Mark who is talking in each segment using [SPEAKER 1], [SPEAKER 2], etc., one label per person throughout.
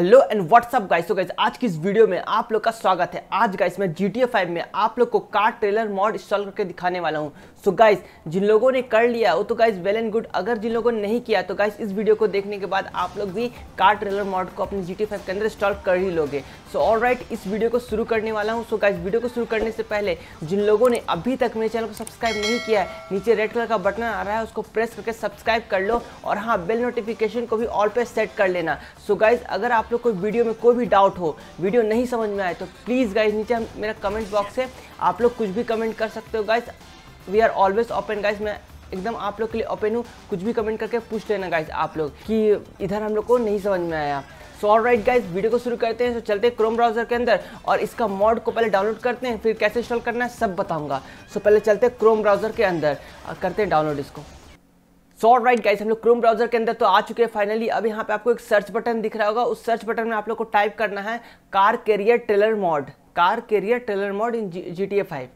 [SPEAKER 1] hello and what's up guys तो guys आज की इस वीडियो में आप लोग का स्वागत है आज गाइस मैं जी टी फाइव में आप लोग को कार ट्रेलर मॉड इंस्टॉल करके दिखाने वाला हूँ सो गाइस जिन लोगों ने कर लिया वो तो गाइस वेल एंड गुड अगर जिन लोगों ने नहीं किया तो गाइस इस वीडियो को देखने के बाद आप लोग भी कार ट्रेलर मॉड को अपने जी टी फाइव के अंदर इंस्टॉल कर ही लोगे सो ऑल राइट इस वीडियो को शुरू करने वाला हूँ सो गाइस वीडियो को शुरू करने से पहले जिन लोगों ने अभी तक मेरे चैनल को सब्सक्राइब नहीं किया है नीचे रेड कलर का बटन आ रहा है उसको प्रेस करके सब्सक्राइब कर लो और हाँ बेल नोटिफिकेशन को भी ऑल पे सेट कर लेना सो गाइज अगर आप लोग को वीडियो में कोई भी डाउट हो वीडियो नहीं समझ में आए तो प्लीज़ गाइज नीचे मेरा कमेंट बॉक्स है आप लोग कुछ भी कमेंट कर सकते हो guys we are always open guys मैं एकदम आप लोग के लिए ओपन हूँ कुछ भी कमेंट करके पूछ लेना गाइज आप लोग कि इधर हम लोग को नहीं समझ में आया so all right guys video को शुरू करते हैं तो चलते हैं क्रोम ब्राउजर के अंदर और इसका मॉड को पहले डाउनलोड करते हैं फिर कैसे इंस्टॉल करना है सब बताऊंगा सो so, पहले चलते हैं क्रोम ब्राउजर के अंदर करते हैं डाउनलोड इसको सो राइट गाइस हम लोग क्रोम ब्राउजर के अंदर तो आ चुके हैं फाइनली अब यहाँ पे आपको एक सर्च बटन दिख रहा होगा उस सर्च बटन में आप लोग को टाइप करना है car carrier trailer mod car carrier trailer mod in G T A five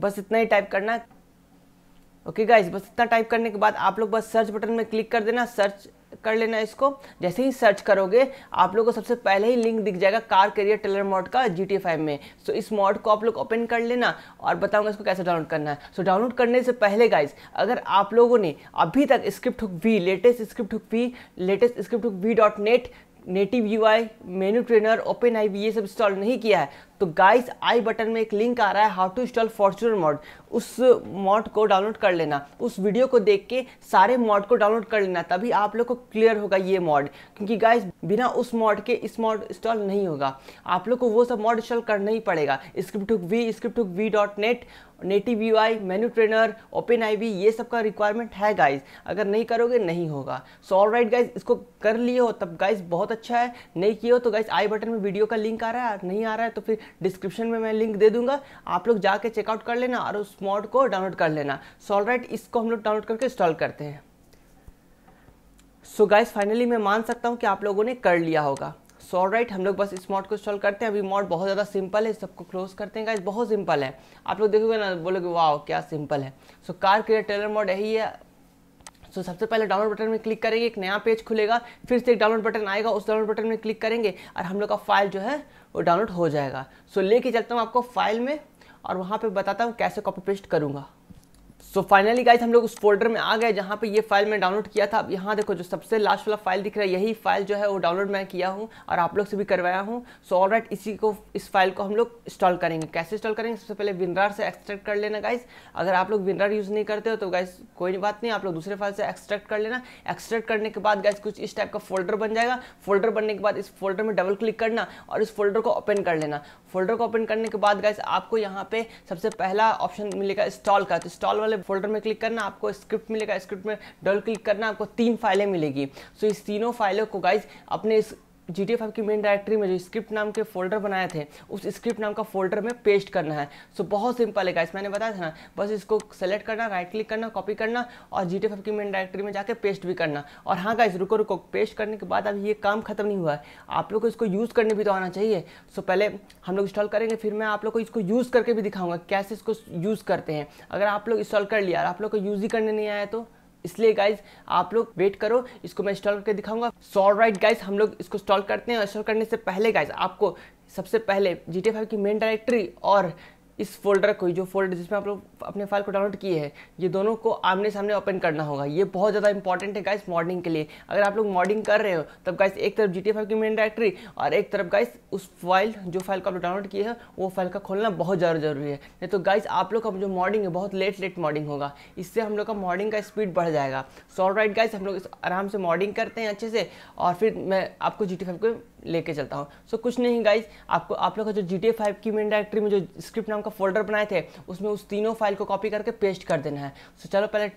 [SPEAKER 1] बस इतना ही टाइप करना ओके okay गाइस बस इतना टाइप करने के बाद आप लोग बस सर्च बटन में क्लिक कर देना सर्च कर लेना इसको जैसे ही सर्च करोगे आप लोगों को सबसे पहले ही लिंक दिख जाएगा कार करियर टेलर मॉड का जी टी फाइव में सो so, इस मॉड को आप लोग ओपन कर लेना और बताऊंगा इसको कैसे डाउनलोड करना है सो so, डाउनलोड करने से पहले गाइज अगर आप लोगों ने अभी तक script hook V latest script hook V latest script hook V dot net native U I menu trainer open I V ये सब इंस्टॉल नहीं किया है तो गाइस आई बटन में एक लिंक आ रहा है how to install Fortuner mod उस मॉड को डाउनलोड कर लेना उस वीडियो को देख के सारे मॉड को डाउनलोड कर लेना तभी आप लोग को क्लियर होगा ये मॉड क्योंकि गाइस बिना उस मॉड के इस मॉड इंस्टॉल नहीं होगा आप लोग को वो सब मॉड इंस्टॉल करना ही पड़ेगा script V script V dot net native U I menu trainer open I V ये सब का रिक्वायरमेंट है गाइज अगर नहीं करोगे नहीं होगा सो ऑल राइट गाइज इसको कर लिए हो तब गाइज बहुत अच्छा है नहीं किए हो तो गाइज आई बटन में वीडियो का लिंक आ रहा है नहीं आ रहा है तो फिर डिस्क्रिप्शन में मैं लिंक दे दूंगा आप लोग जाके चेकआउट कर लेना और उस मॉड को डाउनलोड कर लेना सो सॉल राइट इसको हम लोग डाउनलोड करके इंस्टॉल करते हैं सो गाइस फाइनली मैं मान सकता हूँ कि आप लोगों ने कर लिया होगा सो so, राइट right, हम लोग बस इस मॉड को इंस्टॉल करते हैं अभी मॉड बहुत ज़्यादा सिंपल है सबको क्लोज करते हैं गाइस बहुत सिंपल है आप लोग देखोगे ना बोलोगे वाह क्या सिंपल है so car create trailer mod यही है सो सबसे पहले डाउनलोड बटन में क्लिक करेंगे एक नया पेज खुलेगा फिर से एक डाउनलोड बटन आएगा उस डाउनलोड बटन में क्लिक करेंगे और हम लोग का फाइल जो है वो डाउनलोड हो जाएगा सो लेके चलता हूँ आपको फाइल में और वहाँ पर बताता हूँ कैसे कॉपी पेस्ट करूँगा सो फाइनली गाइज हम लोग उस फोल्डर में आ गए जहाँ पे ये फाइल मैं डाउनलोड किया था अब यहाँ देखो जो सबसे लास्ट वाला फाइल दिख रहा है यही फाइल जो है वो डाउनलोड मैं किया हूँ और आप लोग से भी करवाया हूँ सो ऑल राइट इसी को इस फाइल को हम लोग इंस्टॉल करेंगे कैसे इंस्टॉल करेंगे सबसे पहले विनरार से एक्सट्रैक्ट कर लेना गाइज अगर आप लोग विनरार यूज़ नहीं करते हो तो गाइज कोई बात नहीं आप लोग दूसरे फाइल से एक्सट्रैक्ट कर लेना एक्सट्रैक्ट करने के बाद गाइज कुछ इस टाइप का फोल्डर बन जाएगा फोल्डर बनने के बाद इस फोल्डर में डबल क्लिक करना और इस फोल्डर को ओपन कर लेना फोल्डर को ओपन करने के बाद गाइज आपको यहाँ पे सबसे पहला ऑप्शन मिलेगा इंस्टॉल का तो इंस्टॉल वाले फोल्डर में क्लिक करना आपको स्क्रिप्ट मिलेगा स्क्रिप्ट में डबल क्लिक करना आपको तीन फाइलें मिलेगी सो so, इस तीनों फाइलों को गाइज अपने इस जी टी की मेन डायरेक्टरी में जो स्क्रिप्ट नाम के फोल्डर बनाए थे उस स्क्रिप्ट नाम का फोल्डर में पेस्ट करना है सो बहुत सिंपल है गाइस मैंने बताया था ना बस इसको सेलेक्ट करना राइट क्लिक करना कॉपी करना और जी टी की मेन डायरेक्टरी में जाकर पेस्ट भी करना और हाँ गाइस रुको रुको पेस्ट करने के बाद अभी ये काम खत्म नहीं हुआ है आप लोग को इसको यूज़ करने भी तो आना चाहिए सो पहले हम लोग इंस्टॉल करेंगे फिर मैं आप लोग को इसको यूज़ करके भी दिखाऊंगा कैसे इसको यूज़ करते हैं अगर आप लोग इंस्टॉल कर लिया आप लोग को यूज़ ही करने नहीं आया तो इसलिए गाइज आप लोग वेट करो इसको मैं इंस्टॉल करके दिखाऊंगा सॉल राइट गाइज हम लोग इसको इंस्टॉल करते हैं इंस्टॉल करने से पहले गाइज आपको सबसे पहले जी फाइव की मेन डायरेक्टरी और इस फोल्डर को जो फोल्डर जिसमें आप लोग अपने फाइल को डाउनलोड किए हैं ये दोनों को आमने सामने ओपन करना होगा ये बहुत ज़्यादा इंपॉर्टेंट है गाइस मॉडलिंग के लिए अगर आप लोग मॉडिंग कर रहे हो तब गाइस एक तरफ जी टी की मेन डायरेक्टरी और एक तरफ गाइस उस फाइल जो फाइल को आप लोग डाउनलोड किए हैं वो फाइल का खोलना बहुत ज़्यादा जरूरी है नहीं तो गाइस आप लोग का जो मॉडिंग है बहुत लेट लेट मॉडिंग होगा इससे हम लोग का मॉडिंग का स्पीड बढ़ जाएगा सॉल राइट गाइस हम लोग आराम से मॉडिंग करते हैं अच्छे से और फिर मैं आपको जी टी को लेके चलता हूँ सो so, कुछ नहीं गाइज आपको आप लोग का जो जी टी फाइव की मेन डायरेक्टरी में जो स्क्रिप्ट नाम का फोल्डर बनाए थे उसमें उस तीनों फाइल को कॉपी करके पेस्ट कर देना है सो so, चलो पहले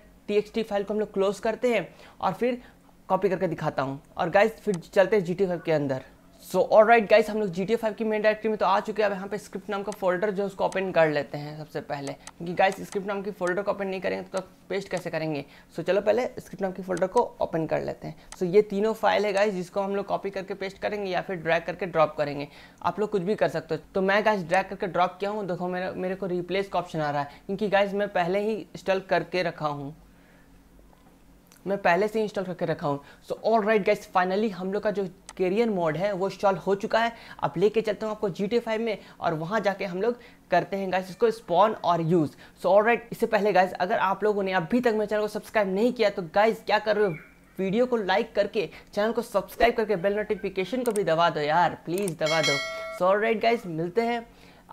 [SPEAKER 1] टी फाइल को हम लोग क्लोज करते हैं और फिर कॉपी करके दिखाता हूँ और गाइज फिर चलते हैं जी टी फाइव के अंदर सो ऑल राइट गाइस हम लोग जी टी फाइव की मेन डायरेक्टरी में तो आ चुके हैं अब यहाँ पे स्क्रिप्ट नाम का फोल्डर जो है उसको ओपन कर लेते हैं सबसे पहले क्योंकि गाइस स्क्रिप्ट नाम की फोल्डर को ओपन नहीं करेंगे तो, पेस्ट कैसे करेंगे सो so, चलो पहले स्क्रिप्ट नाम की फोल्डर को ओपन कर लेते हैं सो so, ये तीनों फाइल है गाइस जिसको हम लोग कॉपी करके पेस्ट करेंगे या फिर ड्रैक करके ड्रॉप करेंगे आप लोग कुछ भी कर सकते हो तो मैं गाइज ड्रैक करके ड्रॉप किया हूँ देखो मेरे मेरे को रिप्लेस का ऑप्शन आ रहा है क्योंकि गाइज मैं पहले ही इंस्टॉल करके रखा हूँ मैं पहले से इंस्टॉल करके रखा हूँ so all right guys finally हम लोग का जो करियर मोड है वो इंस्टॉल हो चुका है अब लेके चलता हूँ आपको जी टी फाइव में और वहाँ जाके हम लोग करते हैं गाइस इसको स्पॉन और यूज़ सो ऑल राइट इससे पहले गाइस अगर आप लोगों ने अभी तक मेरे चैनल को सब्सक्राइब नहीं किया तो गाइस क्या कर रहे हो वीडियो को लाइक करके चैनल को सब्सक्राइब करके बेल नोटिफिकेशन को भी दबा दो यार प्लीज़ दबा दो सो ऑल राइट गाइज मिलते हैं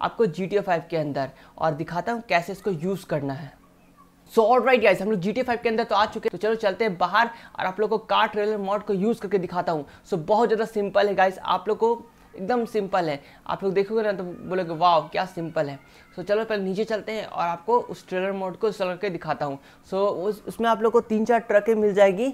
[SPEAKER 1] आपको जी टी फाइव के अंदर और दिखाता हूँ कैसे इसको यूज़ करना है सो ऑल राइट गाइस हम लोग जी फाइव के अंदर तो आ चुके हैं तो चलो चलते हैं बाहर और आप लोग को कार ट्रेलर मॉड को यूज़ करके दिखाता हूँ सो so, बहुत ज़्यादा सिंपल है गाइस आप लोग को एकदम सिंपल है आप लोग देखोगे ना तो बोलोगे वाह क्या सिंपल है सो so, चलो पहले नीचे चलते हैं और आपको उस ट्रेलर मोड को चल के दिखाता हूँ सो so, उस उसमें आप लोग को तीन चार ट्रकें मिल जाएगी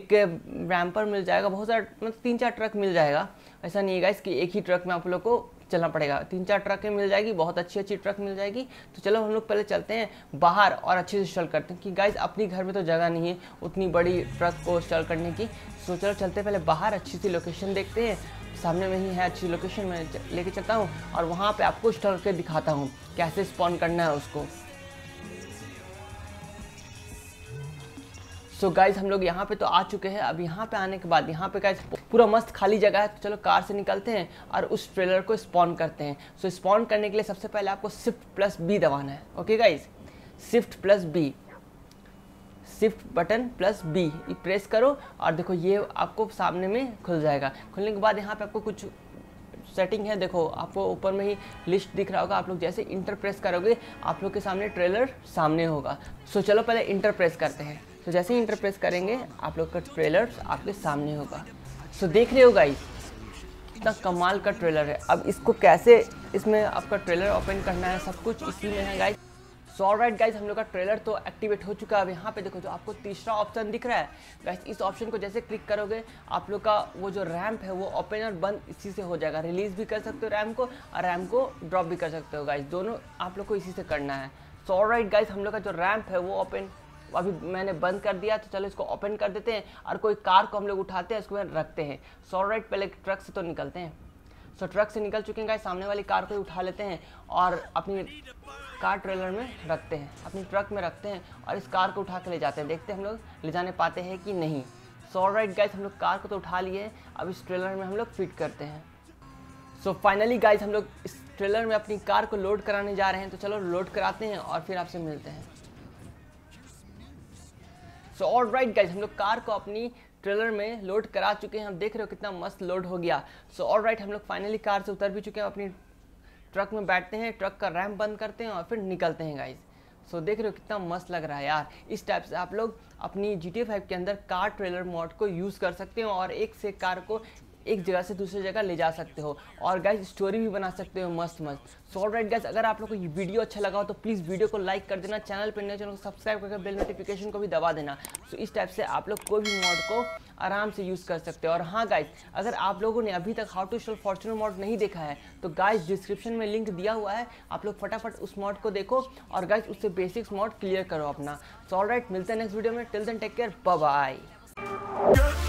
[SPEAKER 1] एक रैम्पर मिल जाएगा बहुत सारा मतलब तीन चार ट्रक मिल जाएगा ऐसा नहीं है गाइस कि एक ही ट्रक में आप लोग को चलना पड़ेगा तीन चार ट्रकें मिल जाएगी बहुत अच्छी अच्छी ट्रक मिल जाएगी तो चलो हम लोग पहले चलते हैं बाहर और अच्छे से स्टॉल करते हैं कि गाइज अपनी घर में तो जगह नहीं है उतनी बड़ी ट्रक को स्टॉल करने की तो चलो चलते पहले बाहर अच्छी सी लोकेशन देखते हैं सामने में ही है अच्छी लोकेशन में लेके चलता हूँ और वहाँ पे आपको स्टॉल करके दिखाता हूँ कैसे स्पॉन करना है उसको सो so गाइज हम लोग यहाँ पे तो आ चुके हैं अब यहाँ पे आने के बाद यहाँ पे गाइज पूरा मस्त खाली जगह है तो चलो कार से निकलते हैं और उस ट्रेलर को स्पॉन करते हैं सो so स्पॉन करने के लिए सबसे पहले आपको शिफ्ट प्लस बी दबाना है okay guys shift plus B shift button plus B ये प्रेस करो और देखो ये आपको सामने में खुल जाएगा खुलने के बाद यहाँ पे आपको कुछ सेटिंग है देखो आपको ऊपर में ही लिस्ट दिख रहा होगा आप लोग जैसे इंटर प्रेस करोगे आप लोग के सामने ट्रेलर सामने होगा सो चलो पहले इंटर प्रेस करते हैं तो जैसे ही इंटरप्रेस करेंगे आप लोग का ट्रेलर आपके सामने होगा सो तो देख रहे हो गाइस इतना कमाल का ट्रेलर है अब इसको कैसे इसमें आपका ट्रेलर ओपन करना है सब कुछ इसी में है guys so all right guys हम लोग का ट्रेलर तो एक्टिवेट हो चुका है अब यहाँ पे देखो जो आपको तीसरा ऑप्शन दिख रहा है गाइज इस ऑप्शन को जैसे क्लिक करोगे आप लोग का वो जो रैम्प है वो ओपन और बंद इसी से हो जाएगा रिलीज भी कर सकते हो रैम को और रैम को ड्रॉप भी कर सकते हो गाइज दोनों आप लोग को इसी से करना है सो ऑल राइट गाइज हम लोग का जो रैम्प है वो ओपन अभी मैंने बंद कर दिया तो चलो इसको ओपन कर देते हैं और कोई कार को हम लोग उठाते हैं उसको रखते हैं सोलराइट पहले ट्रक से तो निकलते हैं सो so, ट्रक से निकल चुके हैं सामने वाली कार को उठा लेते हैं और अपनी कार ट्रेलर में रखते हैं अपनी ट्रक में रखते हैं और इस कार को उठा के ले जाते हैं देखते हैं हम लोग ले जाने पाते हैं कि नहीं सो so, राइट right, हम लोग कार को तो उठा लिए अब इस ट्रेलर में हम लोग फिट करते हैं सो फाइनली गाइज हम लोग इस ट्रेलर में अपनी कार को लोड कराने जा रहे हैं तो चलो लोड कराते हैं और फिर आपसे मिलते हैं सो ऑल राइट गाइज हम लोग कार को अपनी ट्रेलर में लोड करा चुके हैं हम देख रहे हो कितना मस्त लोड हो गया सो ऑल राइट हम लोग फाइनली कार से उतर भी चुके हैं अपनी ट्रक में बैठते हैं ट्रक का रैम बंद करते हैं और फिर निकलते हैं गाइज सो so, देख रहे हो कितना मस्त लग रहा है यार इस टाइप से आप लोग अपनी जी टी फाइव के अंदर कार ट्रेलर मॉड को यूज़ कर सकते हो और एक से कार को एक जगह से दूसरी जगह ले जा सकते हो और गैस स्टोरी भी बना सकते हो मस्त मस्त सो ऑल राइट गैस अगर आप लोग को ये वीडियो अच्छा लगा हो तो प्लीज़ वीडियो को लाइक कर देना चैनल पर नए चैनल को सब्सक्राइब करके बेल नोटिफिकेशन को भी दबा देना सो so, इस टाइप से आप लोग कोई भी मॉड को आराम से यूज़ कर सकते हो और हाँ गाइज अगर आप लोगों ने अभी तक how to show Fortuner mod नहीं देखा है तो गाइज डिस्क्रिप्शन में लिंक दिया हुआ है आप लोग फटाफट उस मॉड को देखो और गाइज उससे बेसिक्स मॉड क्लियर करो अपना सो ऑल राइट मिलते हैं नेक्स्ट वीडियो में till then take care bye